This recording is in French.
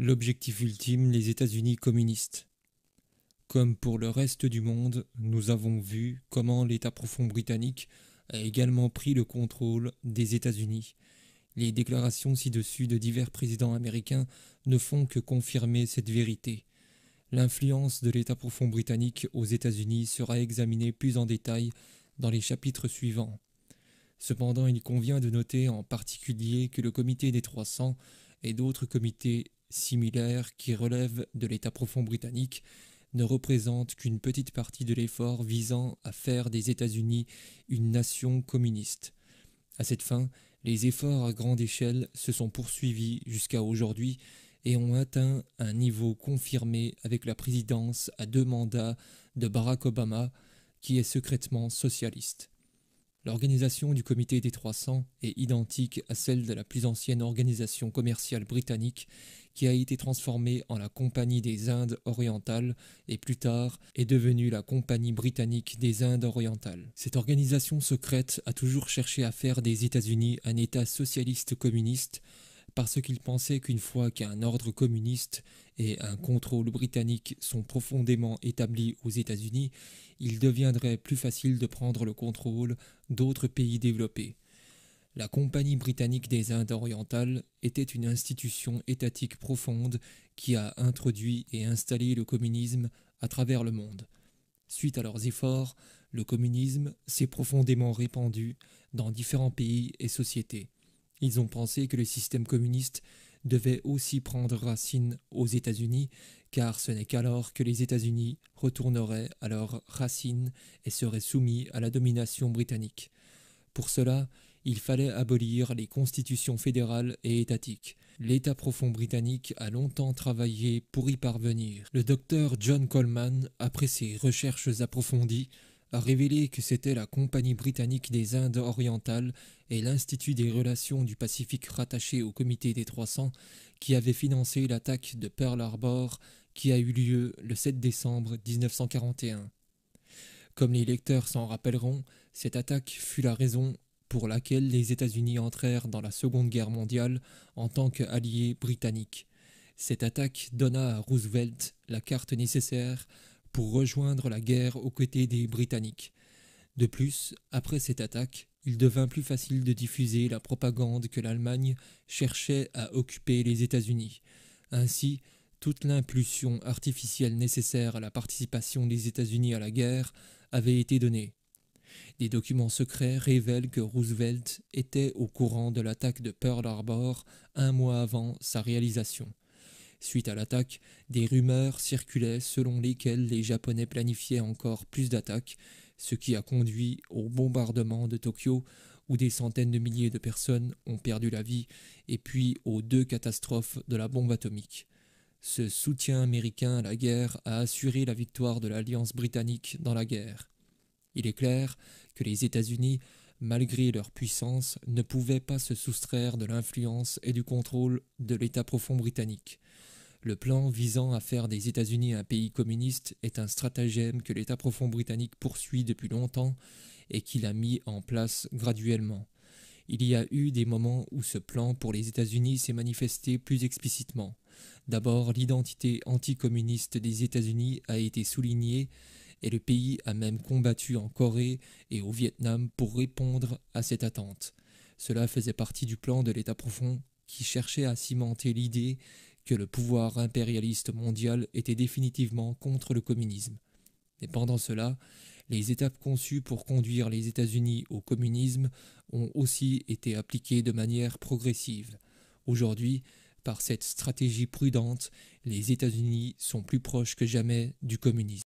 l'objectif ultime les États-Unis communistes. Comme pour le reste du monde, nous avons vu comment l'État profond britannique a également pris le contrôle des États-Unis. Les déclarations ci-dessus de divers présidents américains ne font que confirmer cette vérité. L'influence de l'État profond britannique aux États-Unis sera examinée plus en détail dans les chapitres suivants. Cependant, il convient de noter en particulier que le comité des 300 et d'autres comités similaires qui relèvent de l'État profond britannique ne représentent qu'une petite partie de l'effort visant à faire des États-Unis une nation communiste. À cette fin, les efforts à grande échelle se sont poursuivis jusqu'à aujourd'hui et ont atteint un niveau confirmé avec la présidence à deux mandats de Barack Obama, qui est secrètement socialiste. L'organisation du comité des 300 est identique à celle de la plus ancienne organisation commerciale britannique qui a été transformée en la Compagnie des Indes orientales et plus tard est devenue la Compagnie britannique des Indes orientales. Cette organisation secrète a toujours cherché à faire des États-Unis un État socialiste communiste parce qu'ils pensaient qu'une fois qu'un ordre communiste et un contrôle britannique sont profondément établis aux États-Unis, il deviendrait plus facile de prendre le contrôle d'autres pays développés. La Compagnie britannique des Indes orientales était une institution étatique profonde qui a introduit et installé le communisme à travers le monde. Suite à leurs efforts, le communisme s'est profondément répandu dans différents pays et sociétés. Ils ont pensé que le système communiste devait aussi prendre racine aux États-Unis, car ce n'est qu'alors que les États-Unis retourneraient à leurs racines et seraient soumis à la domination britannique. Pour cela, il fallait abolir les constitutions fédérales et étatiques. L'État profond britannique a longtemps travaillé pour y parvenir. Le docteur John Coleman, après ses recherches approfondies, a révélé que c'était la Compagnie britannique des Indes orientales et l'Institut des relations du Pacifique rattaché au Comité des 300 qui avaient financé l'attaque de Pearl Harbor qui a eu lieu le 7 décembre 1941. Comme les lecteurs s'en rappelleront, cette attaque fut la raison pour laquelle les États-Unis entrèrent dans la Seconde Guerre mondiale en tant qu'alliés britanniques. Cette attaque donna à Roosevelt la carte nécessaire rejoindre la guerre aux côtés des Britanniques. De plus, après cette attaque, il devint plus facile de diffuser la propagande que l'Allemagne cherchait à occuper les États-Unis. Ainsi, toute l'impulsion artificielle nécessaire à la participation des États-Unis à la guerre avait été donnée. Des documents secrets révèlent que Roosevelt était au courant de l'attaque de Pearl Harbor un mois avant sa réalisation. Suite à l'attaque, des rumeurs circulaient selon lesquelles les Japonais planifiaient encore plus d'attaques, ce qui a conduit au bombardement de Tokyo où des centaines de milliers de personnes ont perdu la vie, et puis aux deux catastrophes de la bombe atomique. Ce soutien américain à la guerre a assuré la victoire de l'Alliance britannique dans la guerre. Il est clair que les États-Unis malgré leur puissance, ne pouvaient pas se soustraire de l'influence et du contrôle de l'État profond britannique. Le plan visant à faire des États-Unis un pays communiste est un stratagème que l'État profond britannique poursuit depuis longtemps et qu'il a mis en place graduellement. Il y a eu des moments où ce plan pour les États-Unis s'est manifesté plus explicitement. D'abord, l'identité anticommuniste des États-Unis a été soulignée et le pays a même combattu en Corée et au Vietnam pour répondre à cette attente. Cela faisait partie du plan de l'État profond qui cherchait à cimenter l'idée que le pouvoir impérialiste mondial était définitivement contre le communisme. Et pendant cela, les étapes conçues pour conduire les États-Unis au communisme ont aussi été appliquées de manière progressive. Aujourd'hui, par cette stratégie prudente, les États-Unis sont plus proches que jamais du communisme.